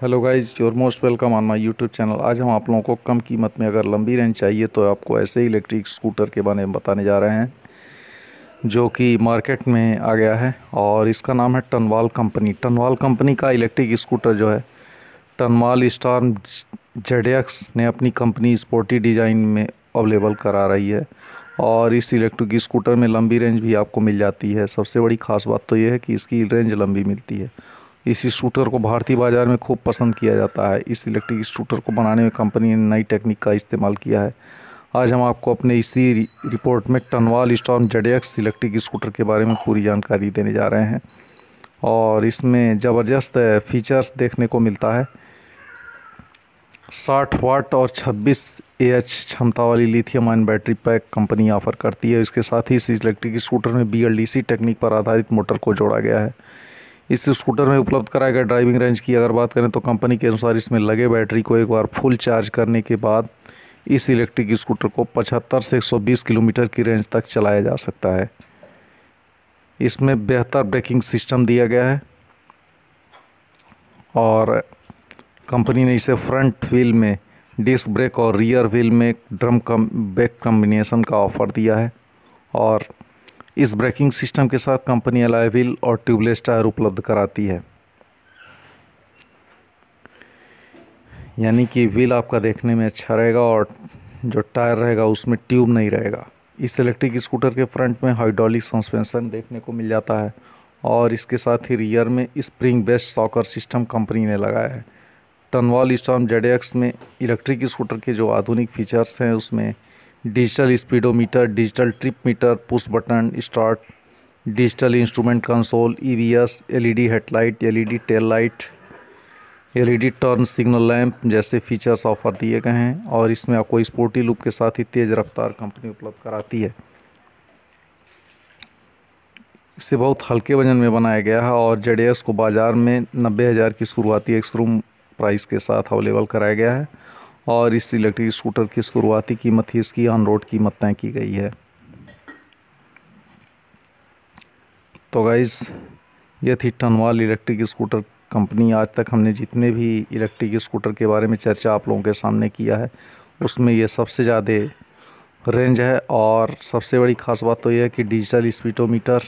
hello guys your most welcome on my YouTube channel आज हम आप लोगों को कम कीमत में अगर लंबी रेंज चाहिए तो आपको ऐसे इलेक्ट्रिक स्कूटर के बारे में बताने जा रहे हैं जो कि मार्केट में आ गया है और इसका नाम है टनवाल कंपनी टनवाल कंपनी का इलेक्ट्रिक स्कूटर जो है टनवाल स्टार जेड ने अपनी कंपनी स्पोर्टी डिज़ाइन में अवेलेबल करा रही है और इस इलेक्ट्रिक स्कूटर में लंबी रेंज भी आपको मिल जाती है सबसे बड़ी खास बात तो ये है कि इसकी रेंज लंबी मिलती है इसी शूटर को भारतीय बाज़ार में खूब पसंद किया जाता है इस इलेक्ट्रिक स्कूटर को बनाने में कंपनी ने नई टेक्निक का इस्तेमाल किया है आज हम आपको अपने इसी रिपोर्ट में Tunwal Storm Z electric scooter के बारे में पूरी जानकारी देने जा रहे हैं और इसमें ज़बरदस्त फीचर्स देखने को मिलता है साठ वाट और छब्बीस ए एच क्षमता वाली lithium ion battery pack company offer करती है इसके साथ ही इस इलेक्ट्रिक स्कूटर में बी टेक्निक पर आधारित मोटर को जोड़ा गया है इस स्कूटर में उपलब्ध कराया गया ड्राइविंग रेंज की अगर बात करें तो कंपनी के अनुसार इसमें लगे बैटरी को एक बार फुल चार्ज करने के बाद इस इलेक्ट्रिक स्कूटर को 75 से 120 किलोमीटर की रेंज तक चलाया जा सकता है इसमें बेहतर ब्रेकिंग सिस्टम दिया गया है और कंपनी ने इसे फ्रंट व्हील में डिस्क ब्रेक और रियर व्हील में ड्रम कम ब्रेक कम्बिनेसन का ऑफ़र दिया है और इस ब्रेकिंग सिस्टम के साथ कंपनी अलाय व्हील और ट्यूबलेस टायर उपलब्ध कराती है यानी कि व्हील आपका देखने में अच्छा रहेगा और जो टायर रहेगा उसमें ट्यूब नहीं रहेगा इस इलेक्ट्रिक स्कूटर के फ्रंट में हाइड्रोलिक सस्पेंशन देखने को मिल जाता है और इसके साथ ही रियर में spring based shocker system company ने लगाया है टनवाल स्टॉम जेड में इलेक्ट्रिक स्कूटर के जो आधुनिक फीचर्स हैं उसमें digital speedometer digital trip meter push button start digital instrument console EVS e LED e headlight LED tail light LED turn signal lamp जैसे फीचर्स ऑफर दिए गए हैं और इसमें आपको स्पोर्टी लुक के साथ ही तेज़ रफ्तार कंपनी उपलब्ध कराती है इसे बहुत हल्के वजन में बनाया गया है और जेड को बाज़ार में नब्बे हज़ार की शुरुआती एक्सरूम प्राइस के साथ अवेलेबल कराया गया है और इस इलेक्ट्रिक स्कूटर की शुरुआती कीमत ही इसकी ऑन रोड कीमत तय की गई है तो गाइज़ ये थी टनवाल इलेक्ट्रिक स्कूटर कंपनी आज तक हमने जितने भी इलेक्ट्रिक स्कूटर के बारे में चर्चा आप लोगों के सामने किया है उसमें यह सबसे ज़्यादा रेंज है और सबसे बड़ी खास बात तो यह है कि डिजिटल स्पीडोमीटर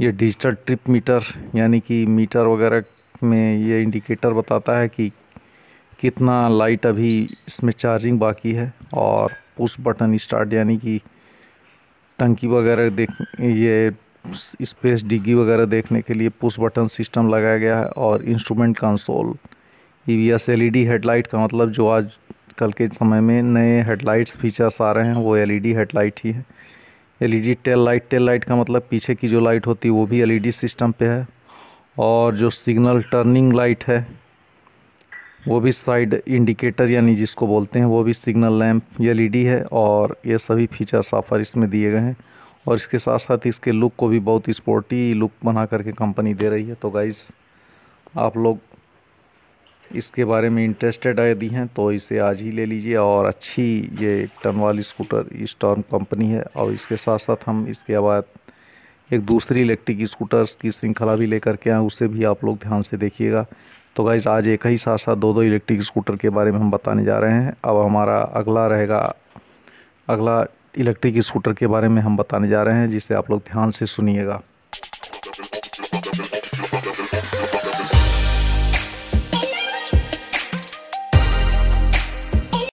ये डिजिटल ट्रिप मीटर यानी कि मीटर वगैरह में ये इंडिकेटर बताता है कि कितना लाइट अभी इसमें चार्जिंग बाकी है और पुश बटन स्टार्ट यानी कि टंकी वगैरह देख ये स्पेस डिग्गी वगैरह देखने के लिए पुश बटन सिस्टम लगाया गया है और instrument console E V S L headlight का मतलब जो आज कल के समय में नए हेडलाइट्स फीचर्स आ रहे हैं वो एलईडी हेडलाइट e ही है LED tail light tail light का मतलब पीछे की जो लाइट होती है वो भी एलईडी सिस्टम e पे है और जो सिग्नल टर्निंग लाइट है वो भी साइड इंडिकेटर यानी जिसको बोलते हैं वो भी सिग्नल लैम्प एलईडी है और ये सभी फीचर्स ऑफर इसमें दिए गए हैं और इसके साथ साथ इसके लुक को भी बहुत स्पोर्टी लुक बना करके कंपनी दे रही है तो गाइस आप लोग इसके बारे में इंटरेस्टेड आए यदि हैं तो इसे आज ही ले लीजिए और अच्छी ये टन वाली स्कूटर स्टॉर्म कंपनी है और इसके साथ साथ हम इसके बाद एक दूसरी इलेक्ट्रिक स्कूटर्स की श्रृंखला भी लेकर के आए उसे भी आप लोग ध्यान से देखिएगा तो गाइज आज एक ही साथ साथ दो दो इलेक्ट्रिक स्कूटर के बारे में हम बताने जा रहे हैं अब हमारा अगला रहेगा अगला इलेक्ट्रिक स्कूटर के बारे में हम बताने जा रहे हैं जिसे आप लोग ध्यान से सुनिएगा